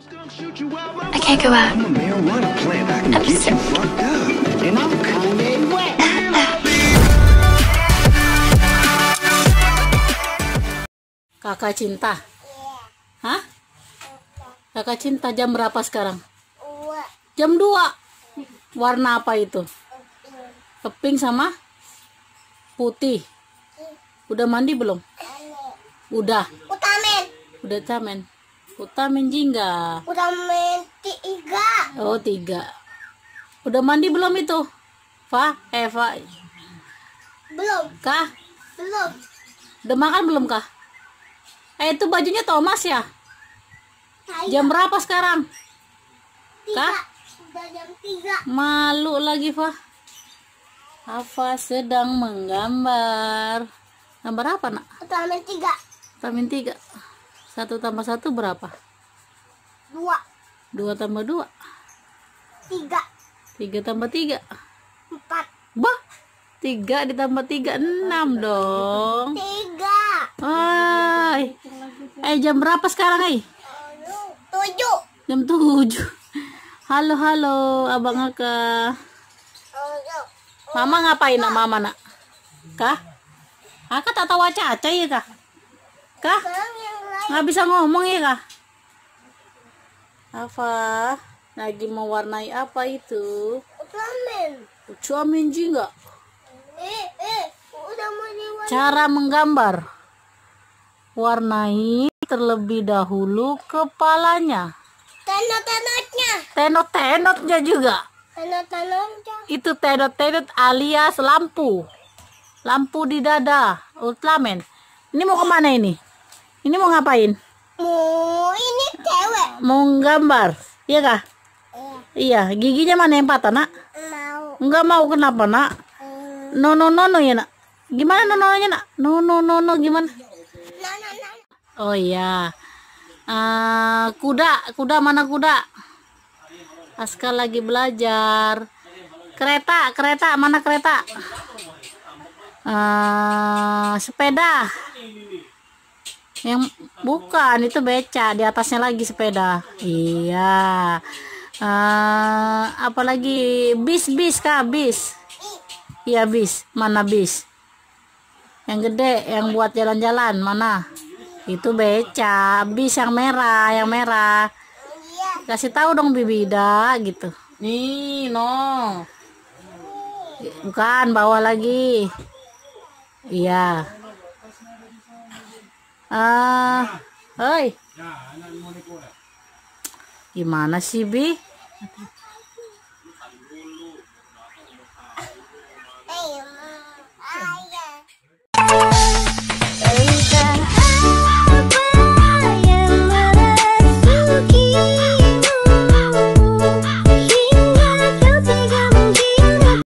I can't Kakak cinta? Iya. Hah? Kakak cinta jam berapa sekarang? Jam dua. Warna apa itu? Keping sama? Putih. Udah mandi belum? Udah. Udah cemen. Utamin jingga. Utamin tiga. Oh tiga. Udah mandi belum itu? Fa? Eh Belum. Kah? Belum. Udah makan belum kah? Eh itu bajunya Thomas ya? Saya. Nah, jam iya. berapa sekarang? Tiga. Kah? Udah jam tiga. Malu lagi Fa. Apa sedang menggambar? Gambar apa nak? Vitamin tiga. Vitamin tiga. Satu tambah satu berapa? Dua. Dua tambah dua? Tiga. Tiga tambah tiga? Empat. Bah, tiga ditambah tiga enam dong. Tiga. Ay. Eh jam berapa sekarang eh? Tujuh. Jam tujuh. Halo halo abang Aka. Mama ngapain nak mama nak? Kah? aku tak tahu aja aja ya kak? Kah? Nggak bisa ngomong ya kak Apa? Lagi mewarnai apa itu? ucuamin ucuamin juga. Eh, eh, udah mau diwarnai. Cara menggambar. Warnai terlebih dahulu kepalanya. Tenot-tenotnya. Tenot-tenotnya juga. Tenot-tenotnya. Itu tenot-tenot alias lampu. Lampu di dada, ultramen Ini mau kemana ini? Ini mau ngapain? Mau ini cewek. Mau gambar. Iya kah? Iya. iya. Giginya mana yang patah, Nak? Mau. Enggak mau kenapa, Nak? Mm. No no no no ya, Nak. Gimana no no nya, Nak? No no no no gimana? No no no. Oh iya. Uh, kuda, kuda mana kuda? Aska lagi belajar. Kereta, kereta mana kereta? Uh, sepeda yang bukan itu beca di atasnya lagi sepeda iya uh, eh, apalagi bis bis kak bis iya bis mana bis yang gede yang buat jalan-jalan mana itu beca bis yang merah yang merah kasih tahu dong bibida gitu nih no bukan bawa lagi iya Ah, ya. hei, ya, Gimana sih, Bi?